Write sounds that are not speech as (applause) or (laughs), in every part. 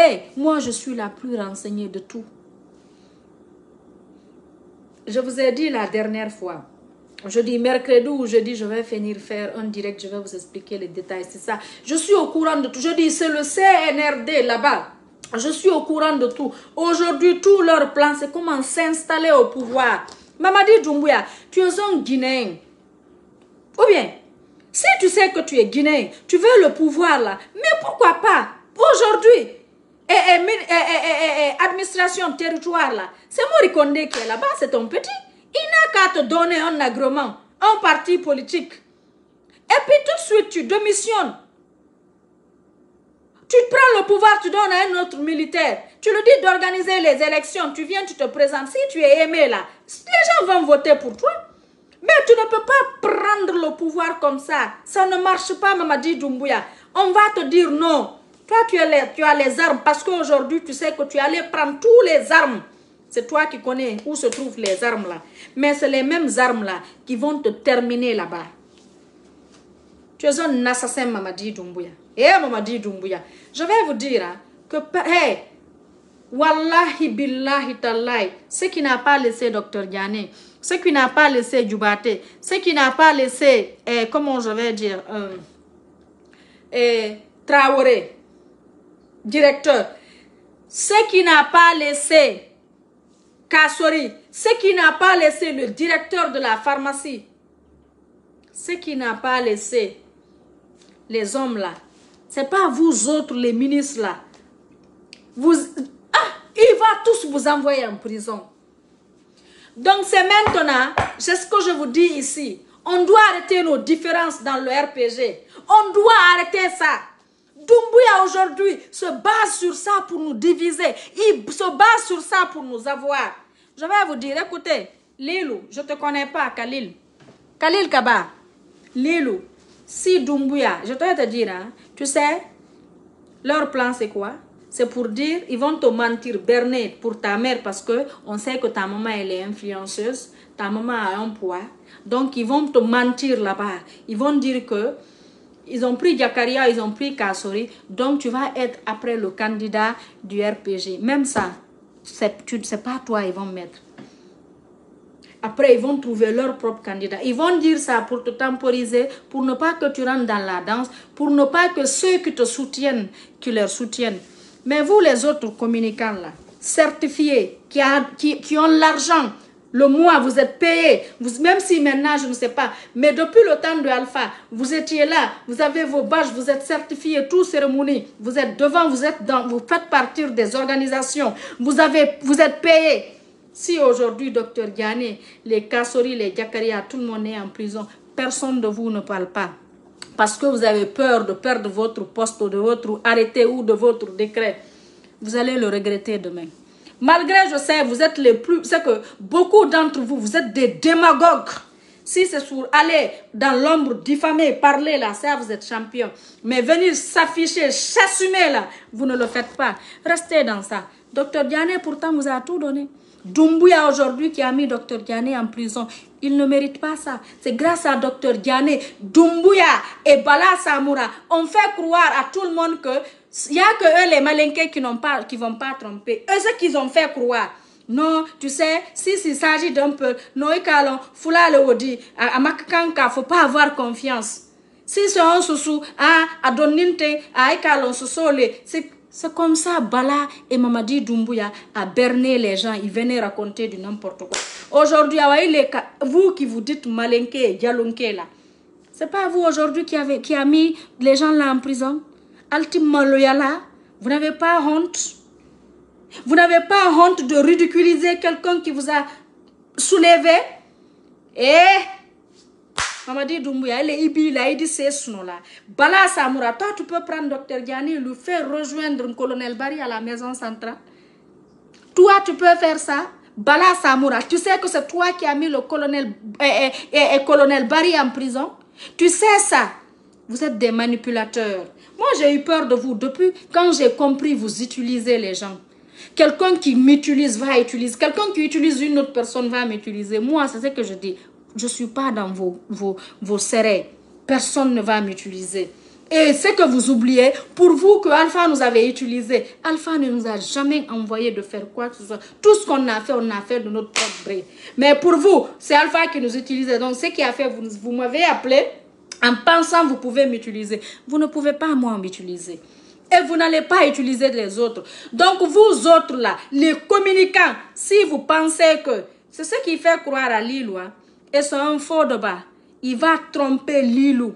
Hey, eh, moi, je suis la plus renseignée de tout. Je vous ai dit la dernière fois, je dis mercredi ou jeudi, je vais finir faire un direct, je vais vous expliquer les détails, c'est ça. Je suis au courant de tout. Je dis, c'est le CNRD là-bas. Je suis au courant de tout. Aujourd'hui, tout leur plan, c'est comment s'installer au pouvoir. Mamadi Doumbouya, tu es un Guinéen. Ou bien, si tu sais que tu es Guinéen, tu veux le pouvoir là, mais pourquoi pas aujourd'hui et, administration territoire là, c'est Morikonde qui est là-bas, c'est ton petit. Il n'a qu'à te donner un agrément, un parti politique. Et puis tout de suite, tu démissionnes. Tu prends le pouvoir, tu donnes à un autre militaire. Tu lui dis d'organiser les élections. Tu viens, tu te présentes. Si tu es aimé là, les gens vont voter pour toi. Mais tu ne peux pas prendre le pouvoir comme ça. Ça ne marche pas, Mamadi Doumbouya. On va te dire non. Toi, tu as les, tu as les armes parce qu'aujourd'hui, tu sais que tu allais prendre tous les armes. C'est toi qui connais où se trouvent les armes-là. Mais c'est les mêmes armes-là qui vont te terminer là-bas. Tu es un assassin, Mamadi Doumbouya. Eh, Mamadi Doumbouya, je vais vous dire hein, que... Hey, eh, Wallahi billahi Talaï, ce qui n'a pas laissé Docteur Ghané, ce qui n'a pas laissé Djoubaté, ce qui n'a pas laissé, eh, comment je vais dire, euh, eh, Traoré, directeur, ce qui n'a pas laissé Kassori, ce qui n'a pas laissé le directeur de la pharmacie, ce qui n'a pas laissé les hommes là, c'est pas vous autres les ministres là. Vous, ah, il va tous vous envoyer en prison. Donc c'est maintenant, c'est ce que je vous dis ici, on doit arrêter nos différences dans le RPG. On doit arrêter ça. Dumbuya aujourd'hui se base sur ça pour nous diviser. Il se base sur ça pour nous avoir. Je vais vous dire, écoutez, Lilou, je ne te connais pas, Khalil. Khalil Kaba, Lilou, si Dumbuya, je dois te dire, hein, tu sais, leur plan c'est quoi C'est pour dire, ils vont te mentir, berner pour ta mère parce que on sait que ta maman elle est influenceuse, ta maman a un poids. Donc ils vont te mentir là-bas. Ils vont dire que ils ont pris Diakaria, ils ont pris Kassori. Donc, tu vas être après le candidat du RPG. Même ça, c'est pas toi, ils vont mettre. Après, ils vont trouver leur propre candidat. Ils vont dire ça pour te temporiser, pour ne pas que tu rentres dans la danse, pour ne pas que ceux qui te soutiennent, qui leur soutiennent. Mais vous, les autres communicants, là, certifiés, qui, qui, qui ont l'argent, le mois, vous êtes payé, vous, même si maintenant, je ne sais pas, mais depuis le temps de Alpha, vous étiez là, vous avez vos badges, vous êtes certifié, tout cérémonie, vous êtes devant, vous êtes dans, vous faites partir des organisations, vous, avez, vous êtes payé. Si aujourd'hui, docteur Ghané, les Kassori, les Diakaria, tout le monde est en prison, personne de vous ne parle pas. Parce que vous avez peur de perdre votre poste, de votre arrêté ou de votre décret. Vous allez le regretter demain. Malgré, je sais, vous êtes les plus... C'est que beaucoup d'entre vous, vous êtes des démagogues. Si c'est sur aller dans l'ombre, diffamer, parler, là, ça, vous êtes champion. Mais venir s'afficher, s'assumer, là, vous ne le faites pas. Restez dans ça. Docteur Diané, pourtant, vous a tout donné. Doumbouya, aujourd'hui, qui a mis Docteur Diané en prison, il ne mérite pas ça. C'est grâce à Docteur Diané, Doumbouya et Bala Samoura, On fait croire à tout le monde que il n'y a que eux, les malinqués, qui ne vont pas tromper. Eux, ce qu'ils ont fait croire. Non, tu sais, si s'il s'agit d'un peuple, non, il le à ne faut pas avoir confiance. Si c'est un soussou, à Adoninte, à sous c'est comme ça, Bala et Mamadi Doumbouya a berné les gens, ils venaient raconter du n'importe quoi. Aujourd'hui, vous qui vous dites malinqué, dialonqué là, c'est pas vous aujourd'hui qui, avez, qui a mis les gens là en prison ultimement vous n'avez pas honte. Vous n'avez pas honte de ridiculiser quelqu'un qui vous a soulevé. Eh Mamadi Doumbouya, il est ibi, là, dit c'est là. toi tu peux prendre Docteur Diani et lui faire rejoindre le colonel Barry à la maison centrale. Toi tu peux faire ça. Bala Samoura, tu sais que c'est toi qui as mis le colonel, eh, eh, eh, colonel Barry en prison. Tu sais ça. Vous êtes des manipulateurs. Moi, j'ai eu peur de vous. Depuis, quand j'ai compris, vous utilisez les gens. Quelqu'un qui m'utilise va utiliser. Quelqu'un qui utilise une autre personne va m'utiliser. Moi, c'est ce que je dis. Je ne suis pas dans vos, vos, vos serrés. Personne ne va m'utiliser. Et ce que vous oubliez, pour vous que Alpha nous avait utilisé, Alpha ne nous a jamais envoyé de faire quoi que ce soit. Tout ce qu'on a fait, on a fait de notre propre gré. Mais pour vous, c'est Alpha qui nous utilise. Donc, ce qui a fait, vous, vous m'avez appelé, en pensant, vous pouvez m'utiliser. Vous ne pouvez pas, moi, m'utiliser. Et vous n'allez pas utiliser les autres. Donc, vous autres, là, les communicants, si vous pensez que... C'est ce qui fait croire à Lilo, hein, et c'est un faux de bas. Il va tromper Lilo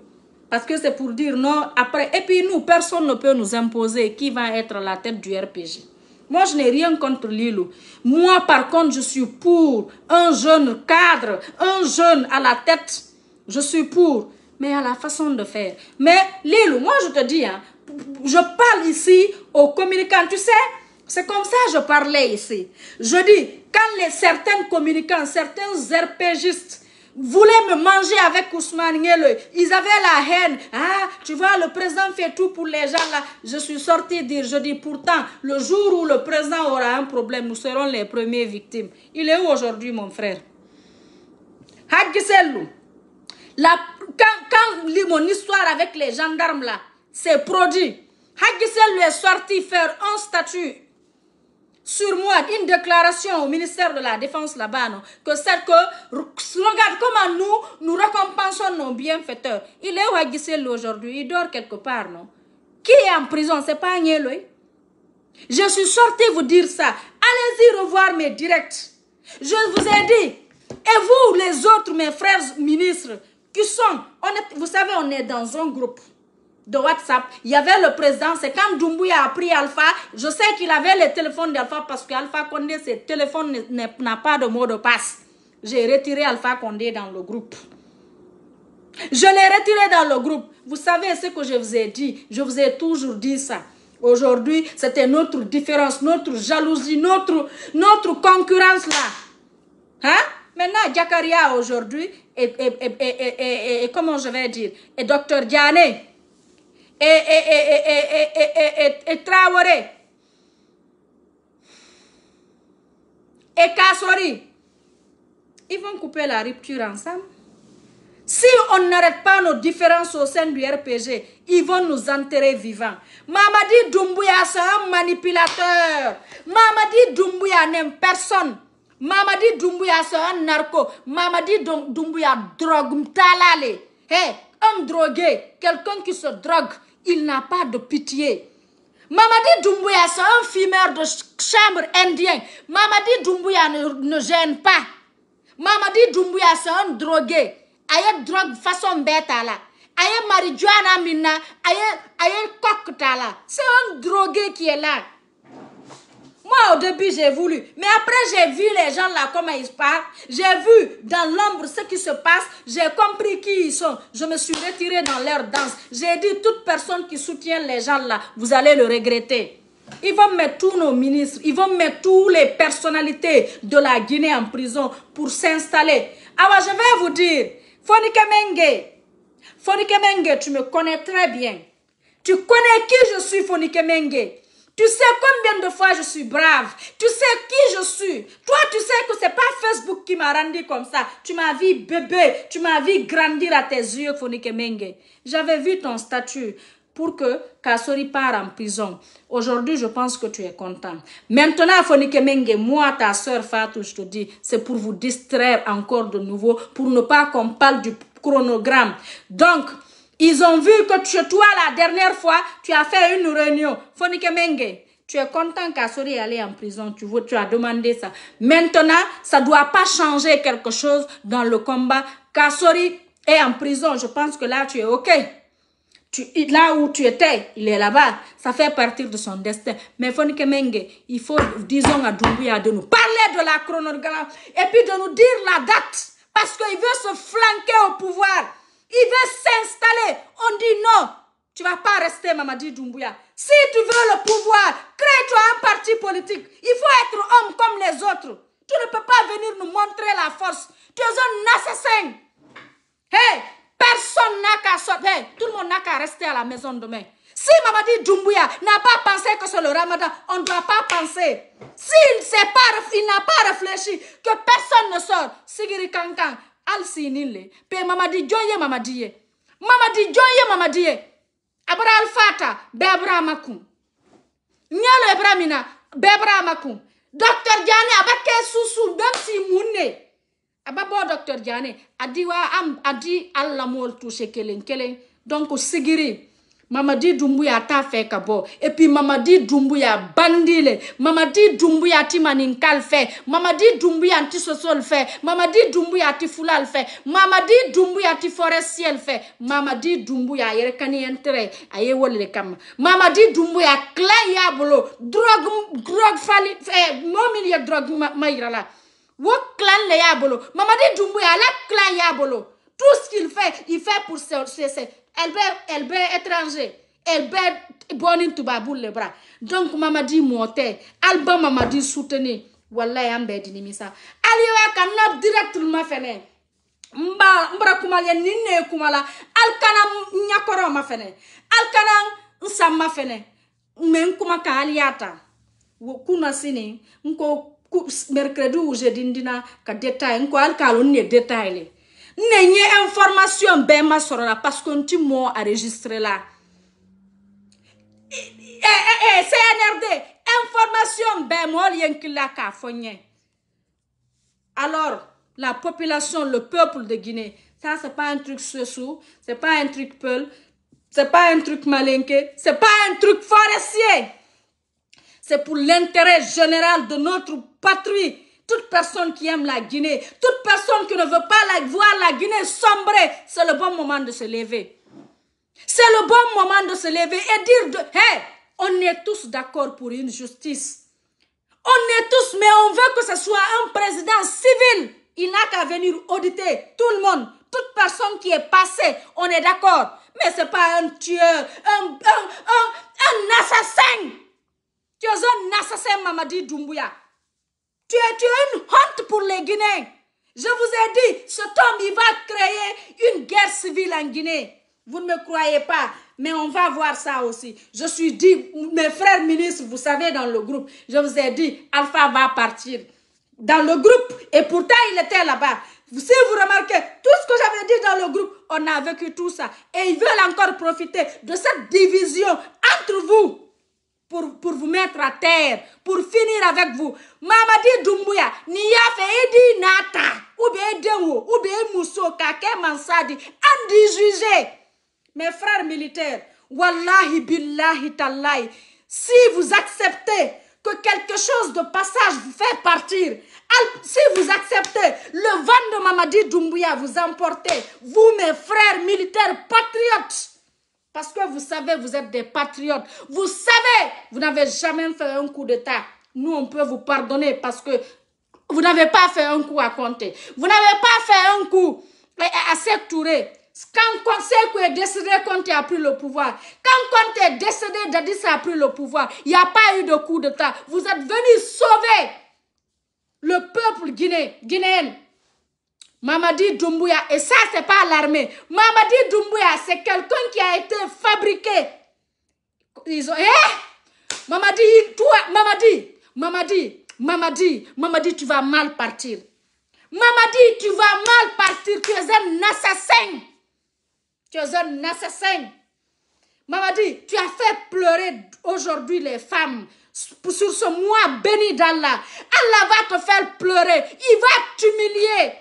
Parce que c'est pour dire non après. Et puis nous, personne ne peut nous imposer qui va être la tête du RPG. Moi, je n'ai rien contre Lilo. Moi, par contre, je suis pour un jeune cadre, un jeune à la tête. Je suis pour mais à la façon de faire. Mais Lilou, moi je te dis, hein, je parle ici aux communicants, tu sais, c'est comme ça que je parlais ici. Je dis, quand les certains communicants, certains RPGistes voulaient me manger avec Ousmane Ngele, ils avaient la haine. Ah, tu vois, le président fait tout pour les gens là. Je suis sorti. dire, je dis, pourtant, le jour où le président aura un problème, nous serons les premiers victimes. Il est où aujourd'hui, mon frère? la quand, vous lit mon histoire avec les gendarmes là, c'est produit. Hagisel lui est sorti faire un statut sur moi, une déclaration au ministère de la Défense là-bas, que c'est que, regarde comment nous, nous récompensons nos bienfaiteurs. Il est où Hagisel aujourd'hui, il dort quelque part, non Qui est en prison, c'est pas lui. Je suis sorti vous dire ça. Allez-y revoir mes directs. Je vous ai dit, et vous les autres, mes frères ministres, sont, on vous savez, on est dans un groupe de WhatsApp. Il y avait le président, c'est quand Doumbouya a pris Alpha, je sais qu'il avait le téléphone d'Alpha parce qu'Alpha Condé, ses téléphones n'a pas de mot de passe. J'ai retiré Alpha Condé dans le groupe. Je l'ai retiré dans le groupe. Vous savez ce que je vous ai dit. Je vous ai toujours dit ça. Aujourd'hui, c'était notre différence, notre jalousie, notre, notre concurrence là. Hein? Maintenant, Jakaria aujourd'hui, et, et, comment je vais dire, et docteur Diane, et, et, Traoré, et Kassori, ils vont couper la rupture ensemble. Si on n'arrête pas nos différences au sein du RPG, ils vont nous enterrer vivants. Mamadi Doumbouya, c'est un manipulateur. Mamadi Doumbouya n'aime personne. Mamadi Doumbouya, c'est un narco. Mamadi Doumbouya drogue Mtalale. Hey, un drogué, quelqu'un qui se drogue, il n'a pas de pitié. Mamadi Doumbouya, c'est un fumeur de chambre indien. Mamadi Doumbouya ne, ne gêne pas. Mamadi Doumbouya, c'est un drogué. Aye drogue façon bête là. Aye marijuana mina. Aye, aye coque là. C'est un drogué qui est là. Moi, au début, j'ai voulu. Mais après, j'ai vu les gens là, comment ils parlent. J'ai vu dans l'ombre ce qui se passe. J'ai compris qui ils sont. Je me suis retirée dans leur danse. J'ai dit, toute personne qui soutient les gens là, vous allez le regretter. Ils vont mettre tous nos ministres, ils vont mettre toutes les personnalités de la Guinée en prison pour s'installer. Alors, ah je vais vous dire, Fonike Menge, Menge, tu me connais très bien. Tu connais qui je suis, Fonike Menge. Tu sais combien de fois je suis brave. Tu sais qui je suis. Toi, tu sais que c'est pas Facebook qui m'a rendu comme ça. Tu m'as vu bébé. Tu m'as vu grandir à tes yeux, Fonike Menge. J'avais vu ton statut pour que Kassori part en prison. Aujourd'hui, je pense que tu es content. Maintenant, Fonike Menge, moi, ta soeur Fatou, je te dis, c'est pour vous distraire encore de nouveau, pour ne pas qu'on parle du chronogramme. Donc, ils ont vu que toi, la dernière fois, tu as fait une réunion. Fonike Menge, tu es content qu'Assori est allé en prison. Tu, tu as demandé ça. Maintenant, ça ne doit pas changer quelque chose dans le combat. Kassori est en prison. Je pense que là, tu es OK. Tu, là où tu étais, il est là-bas. Ça fait partir de son destin. Mais Fonike Menge, il faut, disons à Doumbouya de nous parler de la chronologie et puis de nous dire la date. Parce qu'il veut se flanquer au pouvoir. Il veut s'installer. On dit non. Tu vas pas rester, Mamadi Doumbouya. Si tu veux le pouvoir, crée-toi un parti politique. Il faut être homme comme les autres. Tu ne peux pas venir nous montrer la force. Tu es un assassin. Hey, personne n'a qu'à sortir. tout le monde n'a qu'à rester à la maison demain. Si Mamadi Doumbouya n'a pas pensé que c'est le ramadan, on ne doit pas penser. S'il n'a pas, pas réfléchi que personne ne sort, Sigiri Kankan, alsi nille pe mama di joye mama diye mama di joye mama diye abara alfata bebra abara makun nyalo ebra mina bebra abara makun docteur jane abake susu dem si munne ababo docteur jane adiwa am adi alla mol touche kelen kelen donc sigiri Mamadi Dumbuya t'a fɛ kabo epi et puis Mamadi Dumbuya bandile, le Mamadi Dumbuya ti maninkal fɛ Mamadi Dumbuya ti mama di Mamadi Dumbuya ti fulal di Mamadi Dumbuya ti forestiel Mama Mamadi Dumbuya a yɛrɛ kani yɛntɛrɛ a kama Mamadi Dumbuya kila y'a bolo drogue drogue fali eh la wo clan le y'a bolo Mamadi Dumbuya la clan y'a bolo tout ce qu'il fait il fait pour se, se elle bɛ elle bɛ étranger elle bɛ bɔ ni tubabu le bara donc mamadi mɔ tɛ hali ba mamadi soutenir walayi an bɛɛ di nimisa hali yɛ ka na directement fɛnɛ n ba n bara kuma ye nin ne ye kuma la hali kana n ɲɛkɔrɔ ma fɛnɛ hali kana n san ma fɛnɛ mɛ n kuma kan hali y'a ta kuna sini n ko mercredi ou jeudi n dina ka détail n ko hali k'alo n ne détail le N'ayez information ben ma parce que registrer là' eh eh la eh, eh, cnrd information ben moi un que alors la population le peuple de guinée ça c'est pas un truc ce c'est pas un truc peul c'est pas un truc malinqué c'est pas un truc forestier c'est pour l'intérêt général de notre patrie toute personne qui aime la Guinée, toute personne qui ne veut pas la, voir la Guinée sombrer, c'est le bon moment de se lever. C'est le bon moment de se lever et dire, Hé, on est tous d'accord pour une justice. On est tous, mais on veut que ce soit un président civil. Il n'a qu'à venir auditer tout le monde, toute personne qui est passée. On est d'accord. Mais ce n'est pas un tueur, un, un, un assassin. Tu es un assassin, Mamadi Doumbouya. Tu es, une honte pour les Guinéens. Je vous ai dit, cet homme, il va créer une guerre civile en Guinée. Vous ne me croyez pas, mais on va voir ça aussi. Je suis dit, mes frères ministres, vous savez, dans le groupe, je vous ai dit, Alpha va partir dans le groupe. Et pourtant, il était là-bas. Si vous remarquez, tout ce que j'avais dit dans le groupe, on a vécu tout ça. Et ils veulent encore profiter de cette division entre vous pour, vous mettre à terre, pour finir avec vous. Mamadi Doumbouya, niya fe edi nata, ou bien dengo, ou bien kake mansadi, andi Mes frères militaires, wallahi billahi tallahi, si vous acceptez que quelque chose de passage vous fait partir, si vous acceptez le vent de Mamadi Doumbouya vous emporter, vous mes frères militaires patriotes, parce que vous savez, vous êtes des patriotes. Vous savez, vous n'avez jamais fait un coup d'État. Nous, on peut vous pardonner parce que vous n'avez pas fait un coup à compter. Vous n'avez pas fait un coup à cette tourée. Quand Conseil est décédé, Conte a pris le pouvoir. Quand Conte est décédé, Dadis a pris le pouvoir. Il n'y a pas eu de coup d'État. Vous êtes venus sauver le peuple guinéen. Mamadi Doumbouya, et ça, c'est pas l'armée. Mamadi Doumbouya, c'est quelqu'un qui a été fabriqué. Ils ont. Eh hein? Mamadi, toi, Mamadi, Mamadi, Mamadi, Mamadi, tu vas mal partir. Mamadi, tu vas mal partir. Tu es un assassin. Tu es un assassin. Mamadi, tu as fait pleurer aujourd'hui les femmes sur ce mois béni d'Allah. Allah va te faire pleurer. Il va t'humilier.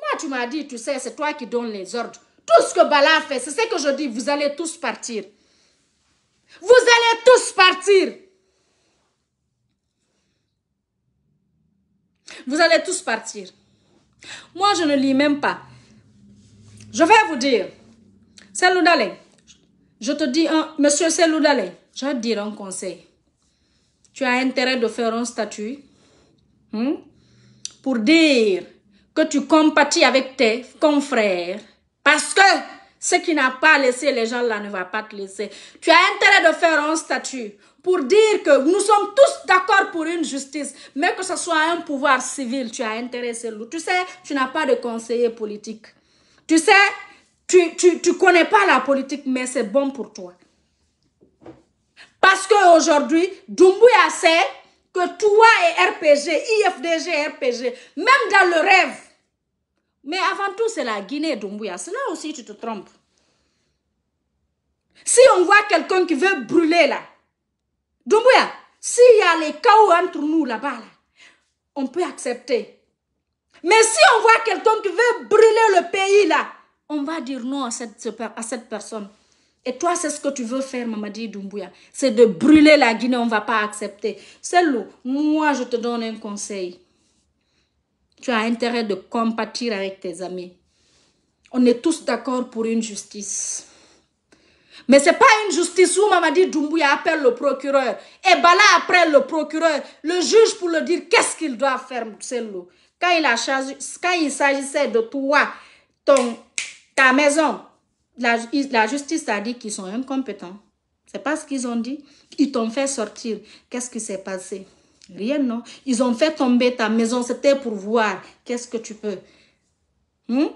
Moi, tu m'as dit, tu sais, c'est toi qui donnes les ordres. Tout ce que Bala fait, c'est ce que je dis, vous allez tous partir. Vous allez tous partir. Vous allez tous partir. Moi, je ne lis même pas. Je vais vous dire, Seloudale, je te dis, monsieur monsieur Seloudale, je vais te dire un conseil. Tu as intérêt de faire un statut hmm, pour dire que tu compatis avec tes confrères. Parce que ce qui n'a pas laissé les gens là ne va pas te laisser. Tu as intérêt de faire un statut pour dire que nous sommes tous d'accord pour une justice, mais que ce soit un pouvoir civil, tu as intérêt nous. Tu sais, tu n'as pas de conseiller politique. Tu sais, tu ne tu, tu connais pas la politique, mais c'est bon pour toi. Parce qu'aujourd'hui, Doumbouya c'est que toi et RPG, IFDG, RPG, même dans le rêve. Mais avant tout, c'est la Guinée Dumbuya. C'est là aussi tu te trompes. Si on voit quelqu'un qui veut brûler là, Doumbouya, s'il y a les chaos entre nous là-bas, on peut accepter. Mais si on voit quelqu'un qui veut brûler le pays là, on va dire non à cette, à cette personne. Et toi, c'est ce que tu veux faire, Mamadi Doumbouya. C'est de brûler la Guinée, on ne va pas accepter. C'est loup. Moi, je te donne un conseil. Tu as intérêt de compatir avec tes amis. On est tous d'accord pour une justice. Mais ce n'est pas une justice où Mamadi Doumbouya appelle le procureur. Et Bala ben après le procureur, le juge pour le dire qu'est-ce qu'il doit faire, Selou. Quand il, a quand il s'agissait de toi, ton, ta maison, la, justice a dit qu'ils sont incompétents. C'est pas ce qu'ils ont dit. Ils t'ont fait sortir. Qu'est-ce qui s'est passé Rien, non. Ils ont fait tomber ta maison. C'était pour voir qu'est-ce que tu peux. Hmm?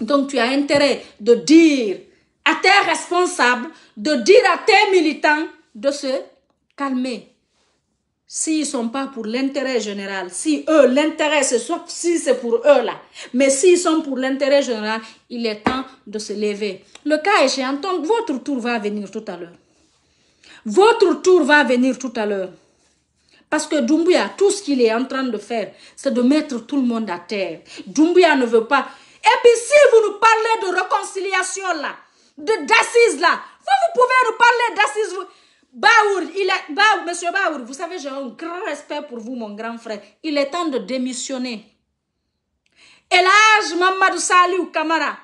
Donc, tu as intérêt de dire à tes responsables, de dire à tes militants de se calmer. S'ils ne sont pas pour l'intérêt général, si eux, l'intérêt, sauf si c'est pour eux là, mais s'ils sont pour l'intérêt général, il est temps de se lever. Le cas échéant, donc votre tour va venir tout à l'heure. Votre tour va venir tout à l'heure. Parce que Doumbouya, tout ce qu'il est en train de faire, c'est de mettre tout le monde à terre. Doumbouya ne veut pas. Et puis si vous nous parlez de réconciliation là, de d'assises là, vous, pouvez nous parler d'assises. Baour, il est, monsieur Baour, vous savez, j'ai un grand respect pour vous, mon grand frère. Il est temps de démissionner. Et là, Elage Mamadou salut, Kamara,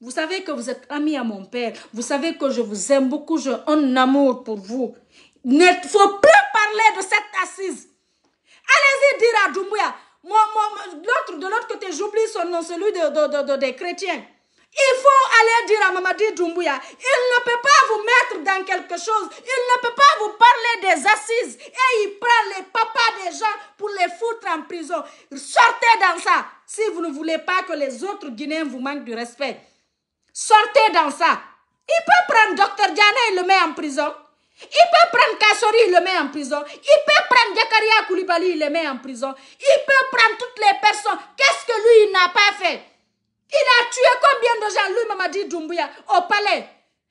vous savez que vous êtes ami à mon père. Vous savez que je vous aime beaucoup, j'ai un amour pour vous. Il ne faut plus parler de cette assise. Allez-y dire à Doumbouya, moi, l'autre, de l'autre côté, j'oublie son nom, celui de, de des chrétiens. Il faut aller dire à Mamadi Doumbouya, il ne peut pas vous mettre dans quelque chose, il ne peut pas vous parler des assises et il prend les papas des gens pour les foutre en prison. Sortez dans ça si vous ne voulez pas que les autres Guinéens vous manquent de respect. Sortez dans ça. Il peut prendre Docteur Diana et le met en prison. Il peut prendre Kassori, il le met en prison. Il peut prendre Gakaria Koulibaly, il le met en prison. Il peut prendre toutes les personnes. Qu'est-ce que lui, il n'a pas fait il a tué combien de gens, lui, Mamadi Doumbouya, au palais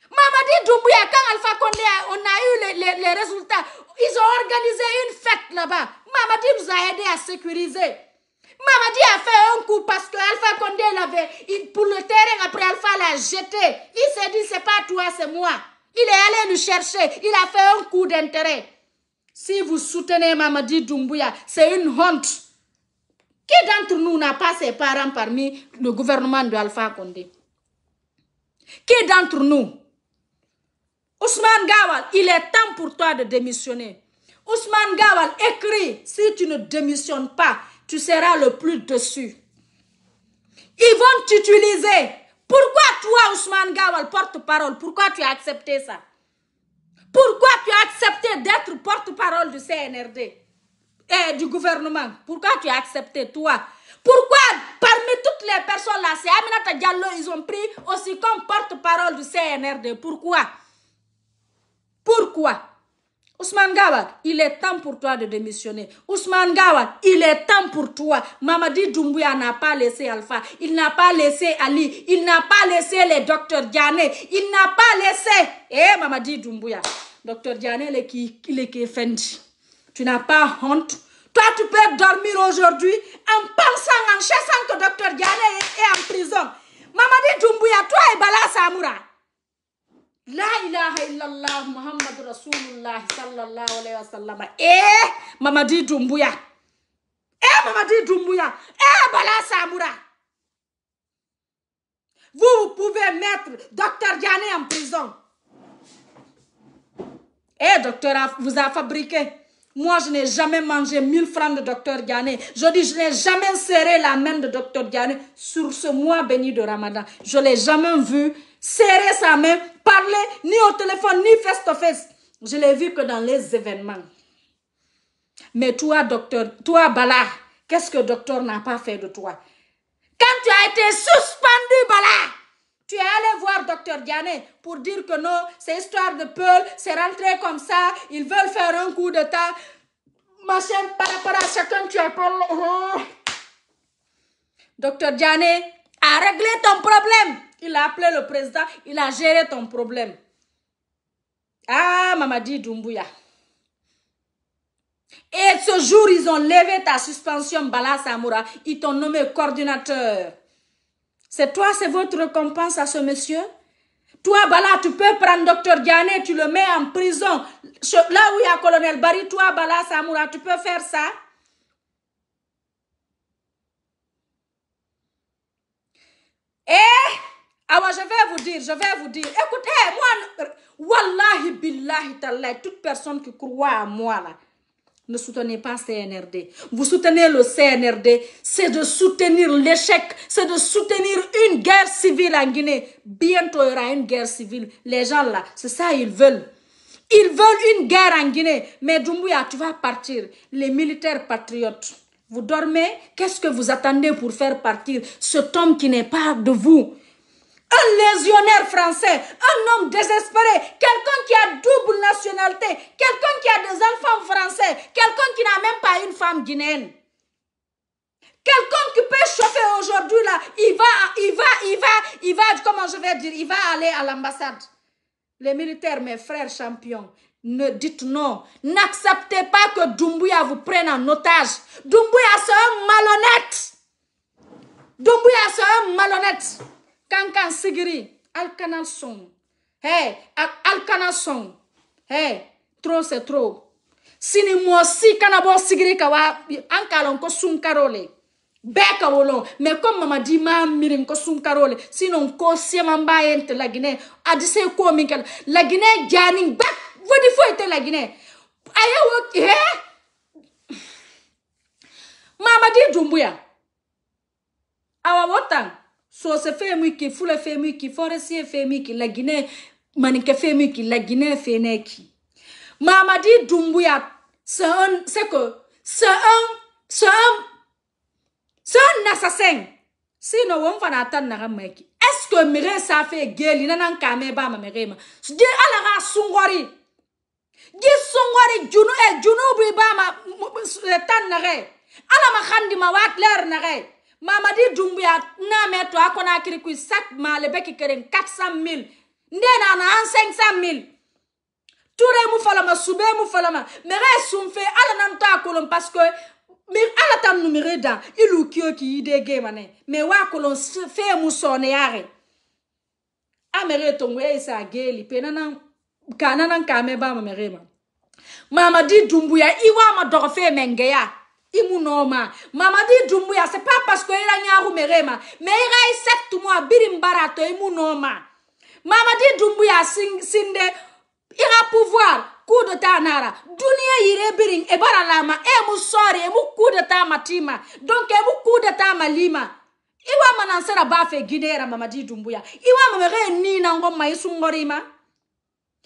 Mamadi Doumbouya, quand Alpha Condé, on a eu les, résultats, ils ont organisé une fête là-bas. Mamadi nous a aidés à sécuriser. Mamadi a fait un coup parce que Alpha Condé, l'avait pour le terrain, après Alpha l'a jeté. Il s'est dit, c'est pas toi, c'est moi. Il est allé nous chercher. Il a fait un coup d'intérêt. Si vous soutenez Mamadi Doumbouya, c'est une honte. Qui d'entre nous n'a pas ses parents parmi le gouvernement de Alpha Condé Qui d'entre nous Ousmane Gawal, il est temps pour toi de démissionner. Ousmane Gawal, écris, si tu ne démissionnes pas, tu seras le plus dessus. Ils vont t'utiliser. Pourquoi toi, Ousmane Gawal, porte-parole, pourquoi tu as accepté ça Pourquoi tu as accepté d'être porte-parole du CNRD et du gouvernement. Pourquoi tu as accepté, toi Pourquoi, parmi toutes les personnes là, c'est Aminata Diallo, ils ont pris aussi comme porte-parole du CNRD. Pourquoi Pourquoi Ousmane Gawad, il est temps pour toi de démissionner. Ousmane Gawad, il est temps pour toi. Mamadi Doumbouya n'a pas laissé Alpha. Il n'a pas laissé Ali. Il n'a pas laissé les docteurs Diané. Il n'a pas laissé... Eh, Mamadi Doumbouya. Docteur Diané, qui, tu n'as pas honte. Toi, tu peux dormir aujourd'hui en pensant, en chassant que docteur Diallo est, en prison. Mamadi Doumbouya, toi et Bala Samoura. La ilaha illallah Muhammad Rasulullah sallallahu alayhi wa sallam. Eh, Mamadi Doumbouya. Eh, Mamadi Doumbouya. Eh, Bala Samoura. Vous, pouvez mettre Dr. Diallo en prison. Eh, docteur, vous a fabriqué. Moi, je n'ai jamais mangé 1000 francs de Docteur Diané. Je dis, je n'ai jamais serré la main de Docteur Diané sur ce mois béni de Ramadan. Je ne l'ai jamais vu serrer sa main, parler, ni au téléphone, ni face-to-face. -face. Je l'ai vu que dans les événements. Mais toi, docteur, toi, Bala, qu'est-ce que docteur n'a pas fait de toi? Quand tu as été suspendu, Bala, tu es allé voir docteur Diané pour dire que non, c'est histoire de Peul, c'est rentré comme ça, ils veulent faire un coup de tas. Machin, par rapport à chacun, tu appelles. Oh. Hein? Docteur Diané a réglé ton problème. Il a appelé le président, il a géré ton problème. Ah, Mamadi Doumbouya. Et ce jour, ils ont levé ta suspension, Bala Samoura. Ils t'ont nommé coordinateur. C'est toi, c'est votre récompense à ce monsieur Toi, Bala, tu peux prendre Docteur Diané, tu le mets en prison. Là où il y a Colonel Barry, toi, Bala Samoura, tu peux faire ça Eh ah je vais vous dire, je vais vous dire. Écoutez, moi, wallahi billahi tallahi, toute personne qui croit à moi là, ne soutenez pas CNRD. Vous soutenez le CNRD, c'est de soutenir l'échec, c'est de soutenir une guerre civile en Guinée. Bientôt, il y aura une guerre civile. Les gens là, c'est ça ils veulent. Ils veulent une guerre en Guinée. Mais Doumbouya, tu vas partir. Les militaires patriotes, vous dormez. Qu'est-ce que vous attendez pour faire partir cet homme qui n'est pas de vous un légionnaire français, un homme désespéré, quelqu'un qui a double nationalité, quelqu'un qui a des enfants français, quelqu'un qui n'a même pas une femme guinéenne. Quelqu'un qui peut chauffer aujourd'hui là, il va, il va, il va, il va, comment je vais dire, il va aller à l'ambassade. Les militaires, mes frères champions, ne dites non. N'acceptez pas que Doumbouya vous prenne en otage. Doumbouya, c'est un malhonnête. Doumbouya, c'est un malhonnête. kankan sigiri alkana son hey alkana son hey trop c'est trop sini mɔsi kana bɔ sigiri ka wa an k'a lɔn ko sunkaro le bɛɛ ka wolo mɛ ko mamadi ma miiri ko sunkaro le sinon ko seman b'a ye tɛ laginɛ a ti se ko min kɛ laginɛ jani ba fodi foyi tɛ laginɛ a ye wo hɛ mamadi dunbuya awa wo tan sose fe mwiki fule fe mwiki foresie fe mwiki lagine manike fe mwiki lagine fe neki mamadi dumbuya c'est un c'est que c'est un c'est un c'est un assassin sino wo mfana atannaga maki est ce que mire sa fe geli nana nkame ba ma mire ma je ala ga sungori je sungori junu e eh, junu bi ba ma eh, tannaga ala ma khandi ma wa clear naga mamadi dumbuya n'a mɛn to a kɔnɔ a kirikui sak maale bɛ kikeren 400 mil nde na na an 500 mil ture mu falama sube mu falama mɛgɛ sunfe ala nan to a kolon parce que mi ala tam numere dan i lu kio ki ide gema ne mɛ wa kolon fe mu sɔne yare a mɛgɛ tongo e sa geli pe nanan ka nanan ka mɛ ba ma mɛgɛ ma mamadi dumbuya i wa ma dɔgɔfe mɛngɛya imu noma mamadi dumbu ya c'est pas parce que ira nyaru merema mais ira iset mo abiri mbarato imu noma mamadi dumbu ya sing, sinde ira pouvoir coup d'etat nara duniya yire birin e bara lama e mu sori e mu coup d'etat matima donc e mu coup d'etat malima iwa mana sera ba fe guinera mamadi dumbu ya iwa mamere ni na ngoma isu ngorima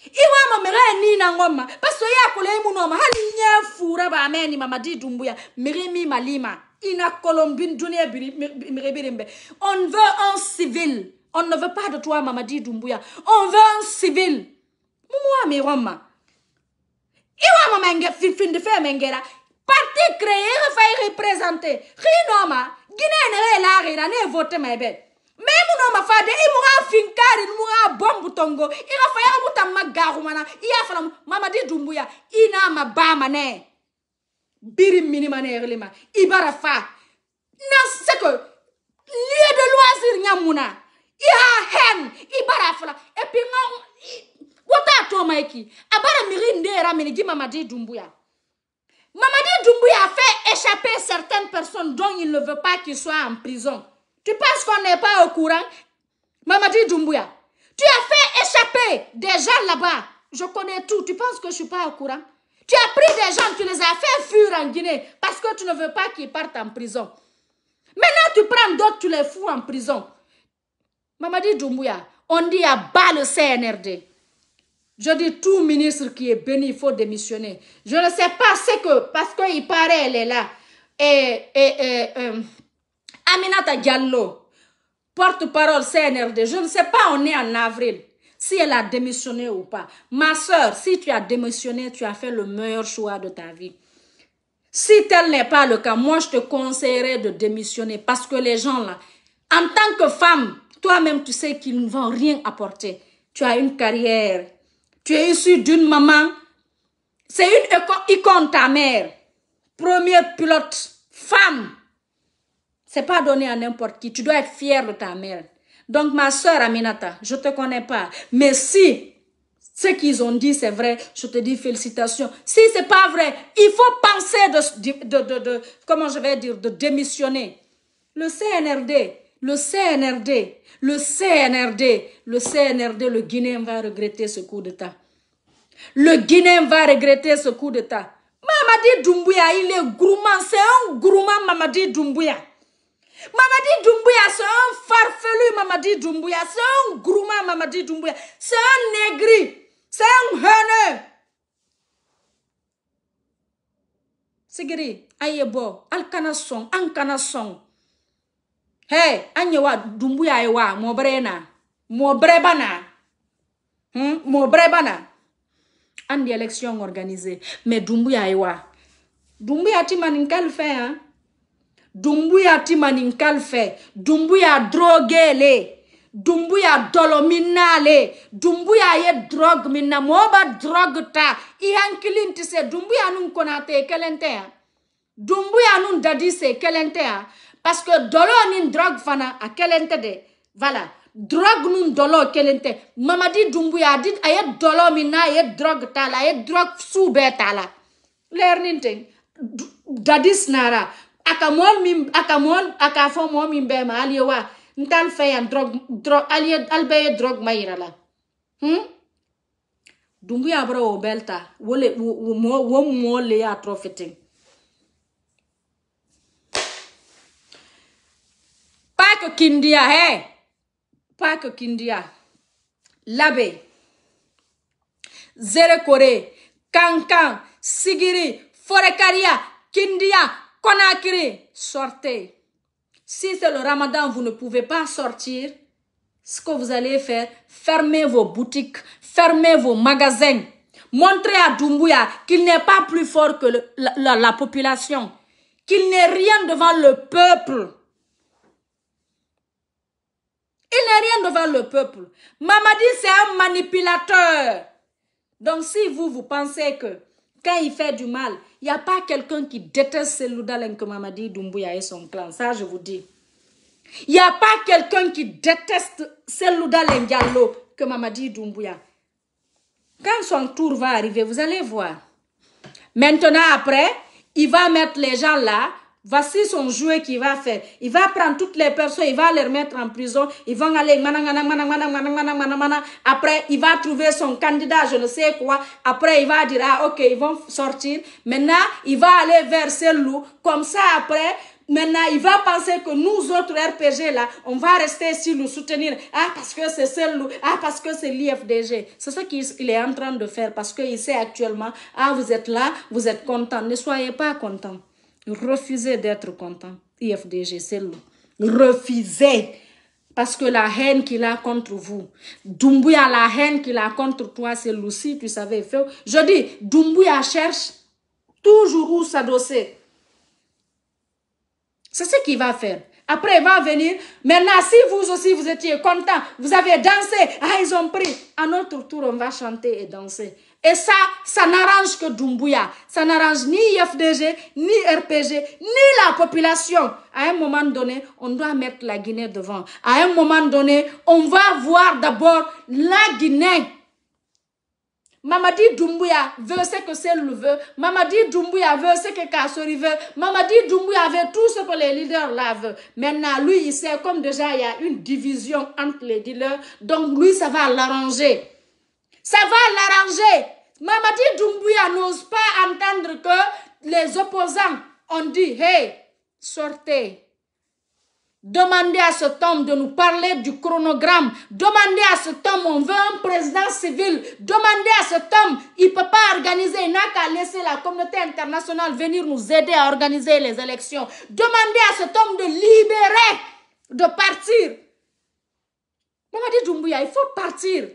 iwama mere ni na ngoma paso ya kule imu noma hali ba ameni mama didumbuya mere malima ina colombine dunia biri birimbe on veut un civil on ne veut pas de toi mama didumbuya on veut un civil mumu ami roma fin menge de fe mengera parti créer refaire représenter rinoma guinée ne la rira ne vote mebe memu no mafade i muga finkari ni muga bombu tongo i ga faya muta magaru mana i ya fana mamadi dumbuya i na mabama ne biri minima ne erlima i bara fa c'est que lieu de loisir nyamuna i ha hen i bara fala et puis nga a to maiki abara miri di mama mamadi dumbuya Mamadi Doumbouya a fait échapper certaines personnes dont il ne veut pas qu'ils soient en prison. Tu penses qu'on n'est pas au courant Mamadi Doumbouya, tu as fait échapper des gens là-bas. Je connais tout. Tu penses que je ne suis pas au courant Tu as pris des gens, tu les as fait fuir en Guinée parce que tu ne veux pas qu'ils partent en prison. Maintenant, tu prends d'autres, tu les fous en prison. Mamadi Doumbouya, on dit à bas le CNRD. Je dis tout ministre qui est béni, il faut démissionner. Je ne sais pas ce que, parce qu'il paraît, elle est là. Et, et, et euh, Aminata Diallo, porte-parole CNRD, je ne sais pas, on est en avril, si elle a démissionné ou pas. Ma soeur, si tu as démissionné, tu as fait le meilleur choix de ta vie. Si tel n'est pas le cas, moi je te conseillerais de démissionner parce que les gens là, en tant que femme, toi-même tu sais qu'ils ne vont rien apporter. Tu as une carrière, tu es issue d'une maman, c'est une icône ta mère, première pilote, femme c'est pas donné à n'importe qui. Tu dois être fier de ta mère. Donc, ma soeur Aminata, je te connais pas. Mais si ce qu'ils ont dit, c'est vrai. Je te dis félicitations. Si c'est pas vrai, il faut penser de, de, de, comment je vais dire, de démissionner. Le CNRD, le CNRD, le CNRD, le CNRD, le Guinéen va regretter ce coup d'État. Le Guinéen va regretter ce coup d'État. Mamadi Doumbouya, il est gourmand. C'est un gourmand, Mamadi Doumbouya. Mamadi Doumbouya, c'est un farfelu, Mamadi Doumbouya. C'est un gourmand, Mamadi Doumbouya. C'est un négri. C'est un haineux. Sigiri, aye bo, al kana son, an kana son. Hey, anye wa Doumbouya ye wa, mobre na. Mobre bana. Hmm? Mobre bana. Andi élection organisée. Mais Doumbouya ye wa. Doumbouya ti maninka le fait, hein. dumbuya ti maninkal fɛ dumbuya drogele dumbuya dɔlɔ min n'ale dumbuya ye drog min na drog ta i hankili ti se dumbuya nu konate kelen tɛ ya dumbuya nu dadi se kelen tɛ ya parce que dɔlɔ ni drɔg fana a kelen tɛ dɛ voilà drog nun dolo kelen tɛ mamadi dumbuya a di a ye dɔlɔ min na a ye drɔg t'a la a ye drɔg t'a la lɛrini tɛ dadi sinara a ka mɔɔ min a ka mɔɔ a k'a fɔ mɔɔ min bɛɛ ma hali ye wa n t'an fɛ yan drɔg drɔg hali ye hali bɛɛ ye drɔg ma yira la hmm dungu y'a bɔra o bɛɛ ta wo le wo mɔ wo mɔ le y'a tɔ fitin paaki kindiya hɛ paaki kindiya labɛn zerekore kankan sigiri fɔrɛkariya kindiya Conakry, sortez. Si c'est le ramadan, vous ne pouvez pas sortir. Ce que vous allez faire, fermez vos boutiques, fermez vos magasins. Montrez à Doumbouya qu'il n'est pas plus fort que la, la population, qu'il n'est rien devant le peuple. Il n'est rien devant le peuple. Mamadi, c'est un manipulateur. Donc si vous, vous pensez que quand il fait du mal, il n'y a pas quelqu'un qui déteste que Mamadi Doumbouya et son clan. Ça, je vous dis. Il n'y a pas quelqu'un qui déteste Selouda Lengialo que Mamadi Doumbouya. Quand son tour va arriver, vous allez voir. Maintenant, après, il va mettre les gens là Voici son jouet qu'il va faire. Il va prendre toutes les personnes, il va les remettre en prison. Ils vont aller, après, il va trouver son candidat, je ne sais quoi. Après, il va dire, ah, ok, ils vont sortir. Maintenant, il va aller vers ce loup. Comme ça, après, Maintenant, il va penser que nous autres RPG, là, on va rester ici, nous, soutenir. Ah, parce que c'est celle Ah, parce que c'est l'IFDG. C'est ce qu'il est en train de faire parce qu'il sait actuellement. Ah, vous êtes là, vous êtes content. Ne soyez pas content. « Refusez d'être content. IFDG, c'est l'eau. « refusait. Parce que la haine qu'il a contre vous, Dumbuya, la haine qu'il a contre toi, c'est Lucie, tu savais. fait. Je dis, Dumbuya cherche toujours où s'adosser. C'est ce qu'il va faire. Après, il va venir. Maintenant, si vous aussi, vous étiez content, vous avez dansé, ah, ils ont pris. À notre tour, on va chanter et danser. Et ça, ça n'arrange que Doumbouya. Ça n'arrange ni IFDG, ni RPG, ni la population. À un moment donné, on doit mettre la Guinée devant. À un moment donné, on va voir d'abord la Guinée. Mamadi Doumbouya veut ce que c'est le veut. Mamadi Doumbouya veut ce que Kassori veut. Mamadi Doumbouya veut tout ce que les leaders là veulent. Maintenant, lui, il sait, comme déjà, il y a une division entre les dealers. Donc, lui, ça va l'arranger. Ça va l'arranger. Mamadi Doumbouya n'ose pas entendre que les opposants ont dit Hey, sortez. Demandez à cet homme de nous parler du chronogramme. Demandez à cet homme, on veut un président civil. Demandez à cet homme, il ne peut pas organiser, il n'a qu'à laisser la communauté internationale venir nous aider à organiser les élections. Demandez à cet homme de libérer, de partir. Mamadi Doumbouya, il faut partir.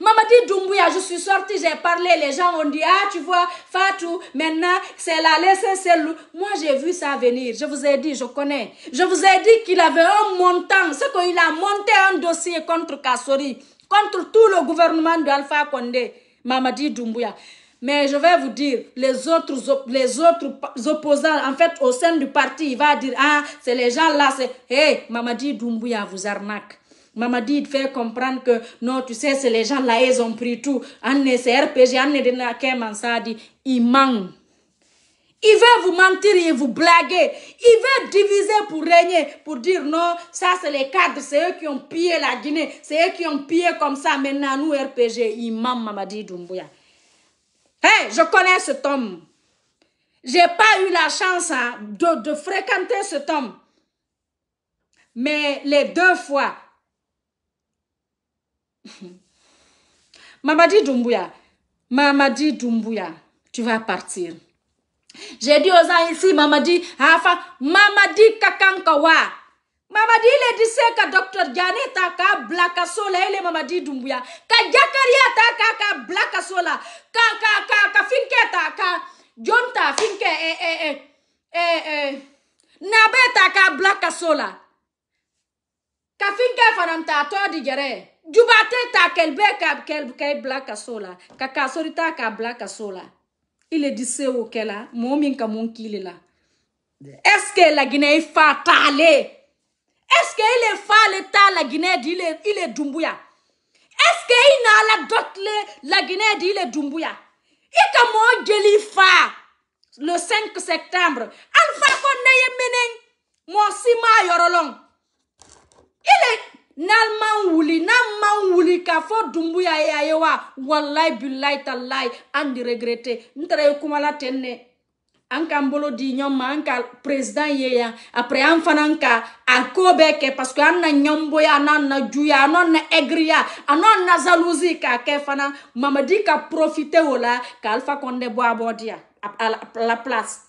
Mamadi Doumbouya, je suis sortie, j'ai parlé, les gens ont dit, ah tu vois, Fatou, maintenant c'est la laisse, c'est le... Moi j'ai vu ça venir, je vous ai dit, je connais. Je vous ai dit qu'il avait un montant, c'est qu'il a monté un dossier contre Kassori, contre tout le gouvernement d'Alpha Condé, Mamadi Doumbouya. Mais je vais vous dire, les autres, les autres opposants, en fait, au sein du parti, il va dire, ah, c'est les gens là, c'est... Hé, eh, hey, Mamadi Doumbouya vous arnaque. Mamadi fait comprendre que non, tu sais, c'est les gens là, ils ont pris tout. Anne, c'est RPG, Anne, de il manque. Il veut vous mentir et vous blaguer. Il veut diviser pour régner, pour dire non, ça c'est les cadres, c'est eux qui ont pillé la Guinée, c'est eux qui ont pillé comme ça. Maintenant, nous, RPG, Imam Mamadi Doumbouya. Hé, je connais cet homme. J'ai pas eu la chance hein, de, de fréquenter cet homme. Mais les deux fois, (laughs) Mamadi Doumbouya, Mamadi Doumbouya, tu vas partir. J'ai dit aux gens ici, Mamadi, Hafa, Mamadi Kakankawa. Mamadi le Mama dit Dr. Gane Taka, ka blaka sola Mamadi Dumbuya. Ka Jakaria ta ka Kaka Ka finke Taka ka John finke eh eh eh eh eh, eh. Nabeta ka blaka sola. Ka finke fananta to jere. jubate ta kɛlbɛ ka bila kaso la ka e kasori ta k'a bila kaso la i le di se o kɛla mɔɔ min ka mun k'i le la est ce que laginɛ i fa t'ale est ce que i le fa le ta laginɛ di i le dunbuya est ce que i na la dɔtile laginɛ di i le dunbuya i ka mɔɔ jeli fa le 5 septembre an fa ko ne ye menen mɔɔ si m'a yɔrɔlɔn i le n'an wuli n'an man wuli k'a fɔ dunbuya ye a ye wa walayi bilayi talayi an de regrete n tara ye kuma la ten ne an k'an bolo di ɲɔgɔn ma an ka president ye yan après an fana ka a ko bɛɛ kɛ parce que an na ɲɔnboya an n'a na juya an n'a na ɛgiriya an n'a na jalousie k'a kɛ fana mamadi ka profite o la ka alifa kɔnde bɔ a bɔ diya a la place